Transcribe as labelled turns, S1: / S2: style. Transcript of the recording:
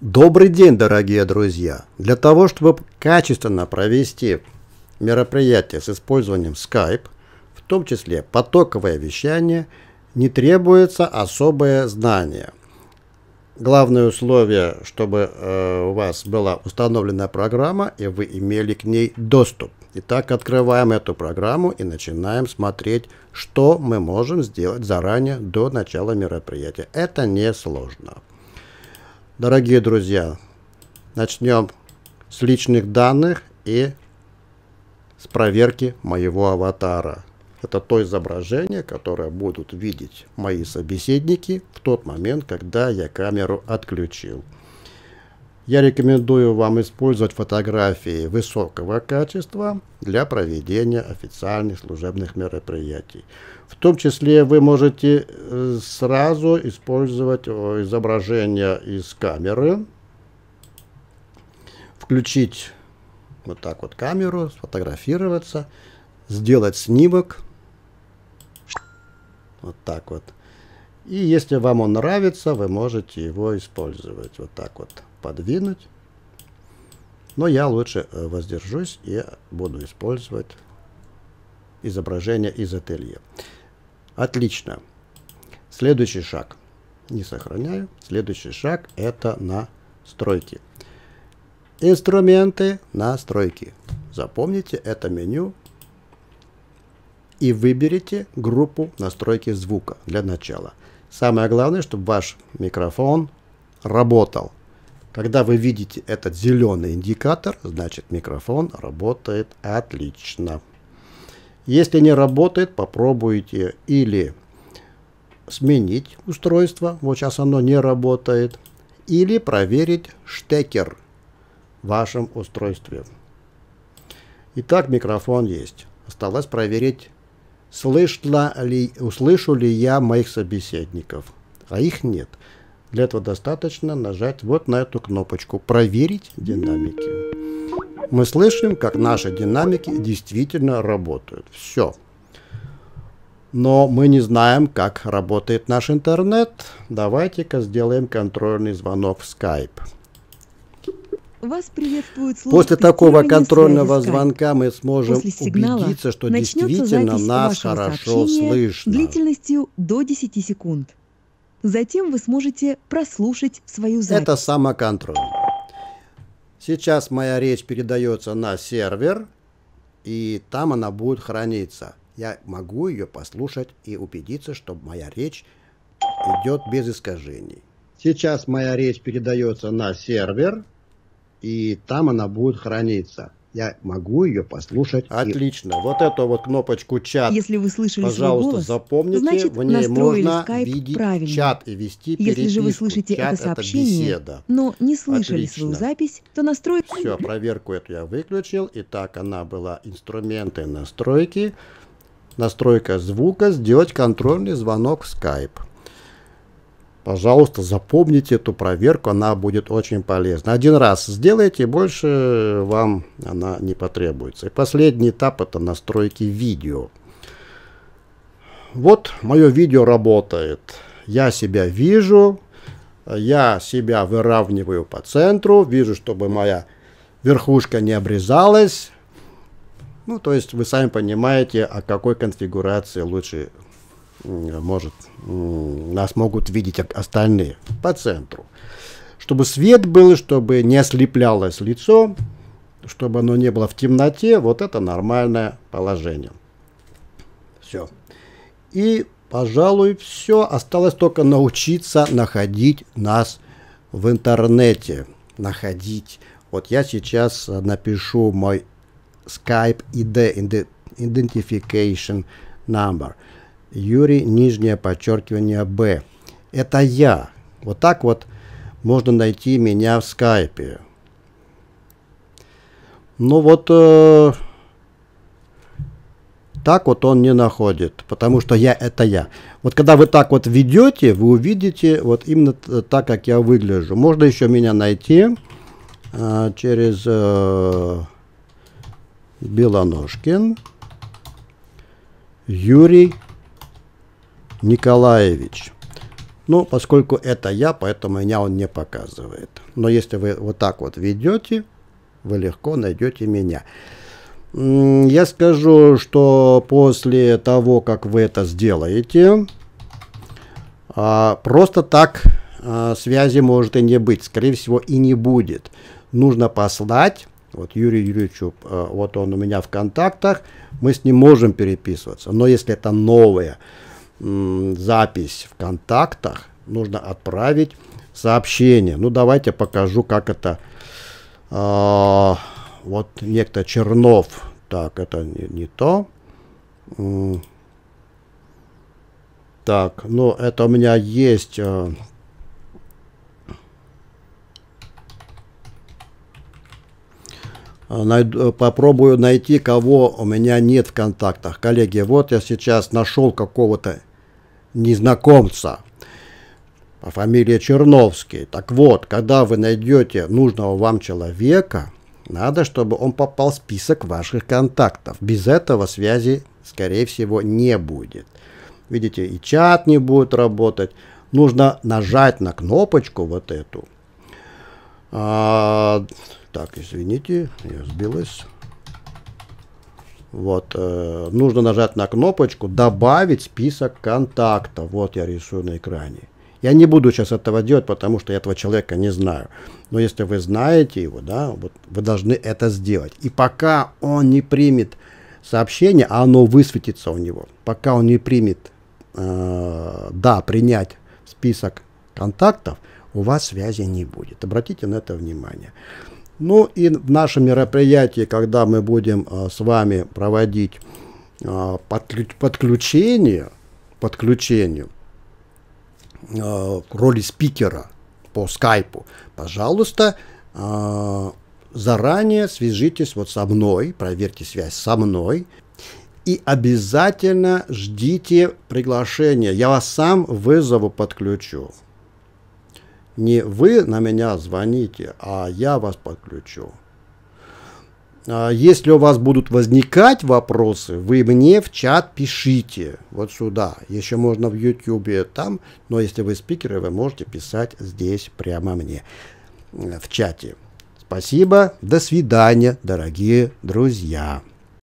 S1: Добрый день, дорогие друзья! Для того, чтобы качественно провести мероприятие с использованием Skype, в том числе потоковое вещание, не требуется особое знание. Главное условие, чтобы э, у вас была установлена программа и вы имели к ней доступ. Итак, открываем эту программу и начинаем смотреть, что мы можем сделать заранее до начала мероприятия. Это несложно. Дорогие друзья, начнем с личных данных и с проверки моего аватара. Это то изображение, которое будут видеть мои собеседники в тот момент, когда я камеру отключил я рекомендую вам использовать фотографии высокого качества для проведения официальных служебных мероприятий. В том числе вы можете э, сразу использовать изображение из камеры, включить вот так вот камеру, сфотографироваться, сделать снимок, вот так вот. И если вам он нравится, вы можете его использовать вот так вот подвинуть. Но я лучше э, воздержусь и буду использовать изображение из ателье. Отлично. Следующий шаг. Не сохраняю. Следующий шаг это настройки. Инструменты настройки. Запомните это меню и выберите группу настройки звука для начала. Самое главное, чтобы ваш микрофон работал. Когда вы видите этот зеленый индикатор, значит микрофон работает отлично. Если не работает, попробуйте или сменить устройство, вот сейчас оно не работает, или проверить штекер в вашем устройстве. Итак, микрофон есть. Осталось проверить, слышно ли, услышу ли я моих собеседников. А их нет. Для этого достаточно нажать вот на эту кнопочку «Проверить динамики». Мы слышим, как наши динамики действительно работают. Все. Но мы не знаем, как работает наш интернет. Давайте-ка сделаем контрольный звонок в Skype.
S2: Вас приветствует После такого контрольного
S1: звонка мы сможем убедиться, что действительно нас хорошо слышно. Длительностью до 10 секунд. Затем вы сможете прослушать свою запись. Это самоконтроль. Сейчас моя речь передается на сервер, и там она будет храниться. Я могу ее послушать и убедиться, что моя речь идет без искажений. Сейчас моя речь передается на сервер, и там она будет храниться я могу ее послушать. Отлично. И... Вот эту вот кнопочку чат. Если вы слышали пожалуйста, голос, запомните, значит, в ней можно видеть правильно. чат и вести переписку. Если же вы слышите чат это сообщение, это но не слышали Отлично. свою запись, то настрой. Все, проверку эту я выключил. Итак, она была инструменты настройки. Настройка звука, сделать контрольный звонок в Skype. Пожалуйста, запомните эту проверку, она будет очень полезна. Один раз сделайте, больше вам она не потребуется. И последний этап это настройки видео. Вот мое видео работает. Я себя вижу, я себя выравниваю по центру, вижу, чтобы моя верхушка не обрезалась. Ну, то есть вы сами понимаете, о какой конфигурации лучше может, нас могут видеть остальные по центру. Чтобы свет был, чтобы не ослеплялось лицо, чтобы оно не было в темноте, вот это нормальное положение. Все. И, пожалуй, все. Осталось только научиться находить нас в интернете. Находить. Вот я сейчас э, напишу мой Skype ID, Identification Number – Юрий, нижнее подчеркивание, Б. Это я. Вот так вот можно найти меня в скайпе. Ну вот, э, так вот он не находит, потому что я это я. Вот когда вы так вот ведете, вы увидите вот именно так, как я выгляжу. Можно еще меня найти э, через э, Белоножкин Юрий Николаевич. Ну, поскольку это я, поэтому меня он не показывает. Но если вы вот так вот ведете, вы легко найдете меня. Я скажу, что после того, как вы это сделаете, а, просто так а, связи может и не быть, скорее всего и не будет. Нужно послать, вот Юрий Юрьевичу, а, вот он у меня в контактах, мы с ним можем переписываться, но если это новое, запись в контактах, нужно отправить сообщение. Ну, давайте покажу, как это... Э, вот некто Чернов. Так, это не, не то. Так, ну, это у меня есть... Э, а, Найду, э, попробую найти, кого у меня нет в контактах. Коллеги, вот я сейчас нашел какого-то незнакомца. А фамилия Черновский. Так вот, когда вы найдете нужного вам человека, надо, чтобы он попал в список ваших контактов. Без этого связи, скорее всего, не будет. Видите, и чат не будет работать. Нужно нажать на кнопочку вот эту. А, так, извините, я сбилась. Вот, э, нужно нажать на кнопочку «Добавить список контактов». Вот я рисую на экране. Я не буду сейчас этого делать, потому что я этого человека не знаю. Но если вы знаете его, да, вот вы должны это сделать. И пока он не примет сообщение, а оно высветится у него, пока он не примет э, «Да, принять список контактов», у вас связи не будет. Обратите на это внимание. Ну и в нашем мероприятии, когда мы будем а, с вами проводить а, подключение, подключение а, роли спикера по скайпу, пожалуйста, заранее свяжитесь вот со мной, проверьте связь со мной и обязательно ждите приглашения. Я вас сам вызову, подключу не вы на меня звоните, а я вас подключу. А если у вас будут возникать вопросы, вы мне в чат пишите вот сюда. Еще можно в YouTube там, но если вы спикеры, вы можете писать здесь прямо мне э, в чате. Спасибо, до свидания, дорогие друзья.